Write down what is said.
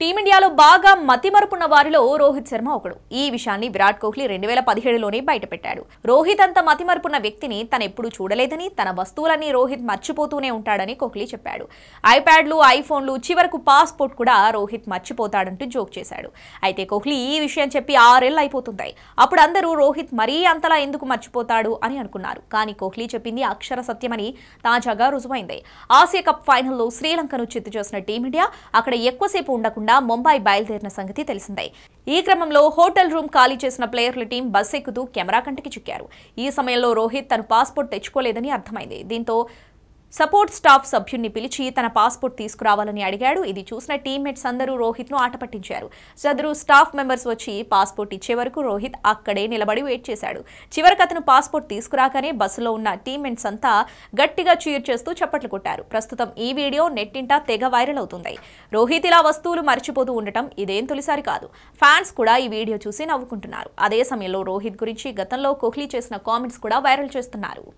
టీమిండియాలో బాగా మతిమరుపున్న వారిలో రోహిత్ శర్మ ఒకడు ఈ విషయాన్ని విరాట్ కోహ్లీ రెండు వేల పదిహేడులోనే బయటపెట్టాడు రోహిత్ అంత మతిమరుపున్న వ్యక్తిని తన ఎప్పుడు చూడలేదని తన వస్తువులన్నీ రోహిత్ మర్చిపోతూనే ఉంటాడని కోహ్లీ చెప్పాడు ఐప్యాడ్లు ఐఫోన్లు చివరకు పాస్పోర్ట్ కూడా రోహిత్ మర్చిపోతాడంటూ జోక్ చేశాడు అయితే కోహ్లీ ఈ విషయం చెప్పి ఆరేళ్ళు అయిపోతుంటాయి అప్పుడు అందరూ రోహిత్ మరీ అంతలా ఎందుకు మర్చిపోతాడు అని అనుకున్నారు కానీ కోహ్లీ చెప్పింది అక్షర సత్యమని తాజాగా రుజువైంది ఆసియా కప్ ఫైనల్లో శ్రీలంకను చిత్తు చేసిన టీమిండియా అక్కడ ఎక్కువసేపు ఉండకుండా కాకుండా ముంబై బయలుదేరిన సంగతి తెలిసిందే ఈ క్రమంలో హోటల్ రూమ్ ఖాళీ చేసిన ప్లేయర్ల టీం బస్ ఎక్కుతూ కెమెరా కంటికి చిక్కారు ఈ సమయంలో రోహిత్ తను పాస్పోర్ట్ తెచ్చుకోలేదని అర్థమైంది దీంతో సపోర్ట్ స్టాఫ్ సభ్యుణ్ణి పిలిచి తన పాస్పోర్ట్ తీసుకురావాలని అడిగాడు ఇది చూసిన టీమ్మేట్స్ అందరూ రోహిత్ను ఆట పట్టించారు స్టాఫ్ మెంబర్స్ వచ్చి పాస్పోర్ట్ ఇచ్చే వరకు రోహిత్ అక్కడే నిలబడి వెయిట్ చేశాడు చివరికి అతను పాస్పోర్ట్ తీసుకురాకనే బస్సులో ఉన్న టీమ్మేట్స్ అంతా గట్టిగా చీర్ చేస్తూ చప్పట్లు కొట్టారు ప్రస్తుతం ఈ వీడియో నెట్టింటా తెగ వైరల్ అవుతుంది రోహిత్ ఇలా వస్తువులు మర్చిపోతూ ఉండటం ఇదేం తొలిసారి కాదు ఫ్యాన్స్ కూడా ఈ వీడియో చూసి నవ్వుకుంటున్నారు అదే సమయంలో రోహిత్ గురించి గతంలో కోహ్లీ చేసిన కామెంట్స్ కూడా వైరల్ చేస్తున్నారు